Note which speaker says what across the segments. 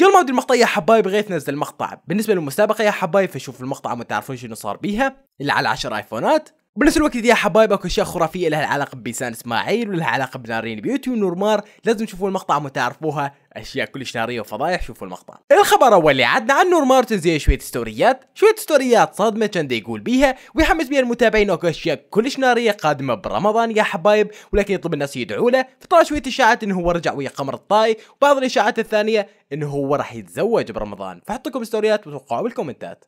Speaker 1: قبل ما ابدي المقطع يا حبايب بغيت انزل مقطع بالنسبه للمسابقه يا حبايب فشوف المقطع ما تعرفون شنو صار بيها اللي على 10 ايفونات بنفس الوقت يا حبايب اكو اشياء خرافيه لها علاقه ببيسان اسماعيل ولها علاقه بنارين بيوتي ونورمار لازم تشوفوا المقطع وتعرفوها اشياء كلش ناريه وفضايح شوفوا المقطع الخبر اول اللي عدنا عن نورمار تنزيل شويه ستوريات شويه ستوريات صادمه كان يقول بيها ويحمس بيها المتابعين اكو اشياء كلش ناريه قادمه برمضان يا حبايب ولكن يطلب الناس يدعوا له فطلع شويه اشاعات انه هو رجع ويا قمر الطاي وبعض الاشاعات الثانيه انه هو راح يتزوج برمضان فحط لكم ستوريات وتوقعوا بالكومنتات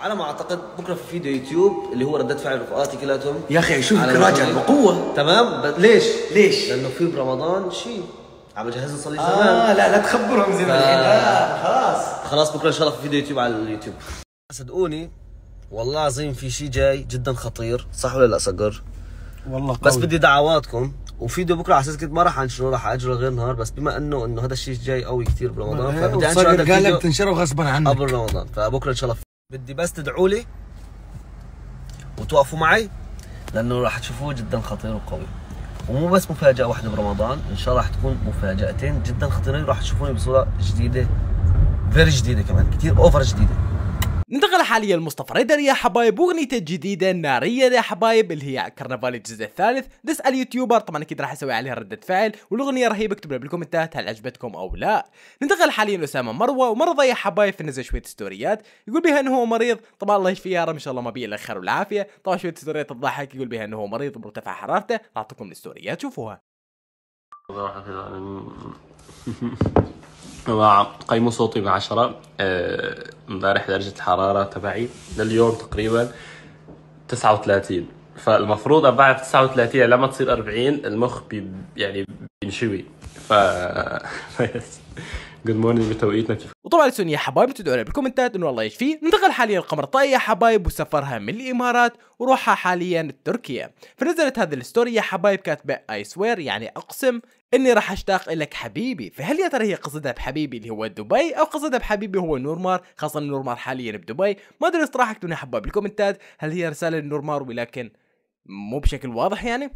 Speaker 2: على ما اعتقد بكره في فيديو يوتيوب اللي هو ردات فعل رفقاتي كلاتهم يا اخي شوف راجع يعني
Speaker 1: بقوه تمام
Speaker 2: ليش؟ ليش؟ لانه في برمضان شيء عم بجهز نصلي آه لا لا تخبرهم زي ما ف... لا آه، خلاص خلاص بكره ان شاء الله في فيديو يوتيوب على اليوتيوب صدقوني والله العظيم في شيء جاي جدا خطير صح ولا لا صقر؟ والله قوي. بس بدي دعواتكم وفيديو بكره على اساس كنت ما راح انشره راح اجره غير نهار بس بما انه انه هذا الشيء جاي قوي كثير برمضان إيه، فبدي انشره قبل رمضان فبكره ان شاء الله بدي بس تدعوا لي وتوقفوا معي لانه راح تشوفوه جدا خطير وقوي ومو بس مفاجاه واحده برمضان ان شاء الله راح تكون مفاجاتين جدا خطيرين راح تشوفوني بصوره جديده فيري جديده كمان كثير اوفر جديده
Speaker 1: ننتقل حاليا لمصطفى ريدر يا حبايب واغنيته الجديده الناريه يا حبايب اللي هي كرنفال الجزء الثالث دس اليوتيوبر طبعا اكيد راح اسوي عليها رده فعل والاغنيه رهيبه اكتبوا بالكومنتات هل عجبتكم او لا ننتقل حاليا لاسامه مروه ومرضى يا حبايب نزل شويه ستوريات يقول بها انه هو مريض طبعا الله يشفيه يا رب ان شاء الله ما بيه الا الخير والعافيه طبعا شويه ستوريات تضحك يقول بها انه هو مريض ومرتفع حرارته اعطيكم الستوريات شوفوها وقيموا صوتي بعشرة آه، امبارح درجة الحرارة تبعي لليوم تقريبا تسعة وثلاثين فالمفروض بعد تسعة وثلاثين لما تصير أربعين المخ بي يعني بينشوي ف جود مورنينج بتوقيتنا كيف وطبعا لسون يا حبايب تدعوا لنا بالكومنتات انه الله يشفيه ننتقل حاليا طاي يا حبايب وسفرها من الامارات وروحها حاليا لتركيا فنزلت هذه الستوري يا حبايب كاتبه اي سوير يعني اقسم اني راح اشتاق لك حبيبي فهل يا ترى هي قصدها بحبيبي اللي هو دبي او قصدها بحبيبي هو نورمار خاصه نورمار حاليا بدبي ما ادري صراحه اكتبوا حبايب بالكومنتات هل هي رساله لنورمار ولكن مو بشكل واضح يعني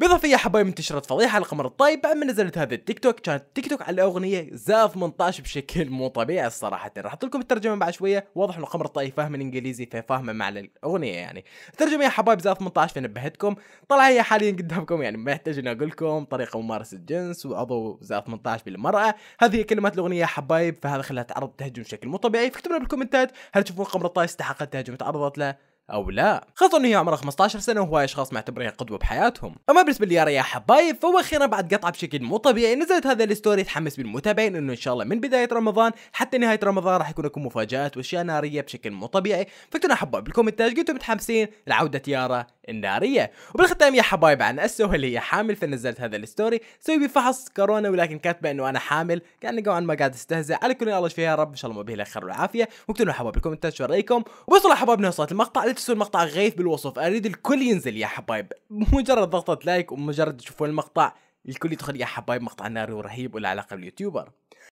Speaker 1: بالإضافة يا حبايب انتشرت فضيحة على القمر الطيب بعد ما نزلت هذا التيك توك كانت تيك توك على أغنية زاف 18 بشكل مو طبيعي صراحة راح لكم الترجمة بعد شوية واضح إنه القمر الطيب فاهم الإنجليزي ففاهمه معنى الأغنية يعني الترجمة يا حبايب زاف 18 فنبهتكم طلع هي حاليا قدامكم يعني ما يحتاج إني أقول لكم طريقة ممارسة الجنس وعضو زاف 18 بالمرأة هذه هي كلمات الأغنية يا حبايب فهذا خلاها تعرض تهجم بشكل مو طبيعي فاكتبوا لنا بالكومنتات هل تشوفون القمر الطيب استحقت تهجم تعرضت له او لا خاصه انه هي عمرها 15 سنه وهو اشخاص معتبرها قدوه بحياتهم اما بالنسبه لي يا حبايب فهو اخيرا بعد قطعه بشكل مو طبيعي نزلت هذا الستوري تحمس بالمتابعين انه ان شاء الله من بدايه رمضان حتى نهايه رمضان راح يكون لكم مفاجات واشياء ناريه بشكل مو طبيعي فكتبوا حبايب بالكومنتات قلتوا متحمسين لعوده يارا الناريه وبالختام يا حبايب عن اسو هل هي حامل فنزلت هذا الستوري سوي بفحص كورونا ولكن كاتبه انه انا حامل كان نوعا ما قاعد استهزئ على كل الله شفيها يا رب ان شاء الله ما به الخير خير والعافيه واكتبوا حبايب الكومنتات شو رايكم وبصوا حبايبنا وصلت المقطع لا تنسوا المقطع غيث بالوصف اريد الكل ينزل يا حبايب مجرد ضغطه لايك ومجرد تشوفون المقطع الكل يدخل يا حبايب مقطع ناري ورهيب وله علاقه باليوتيوبر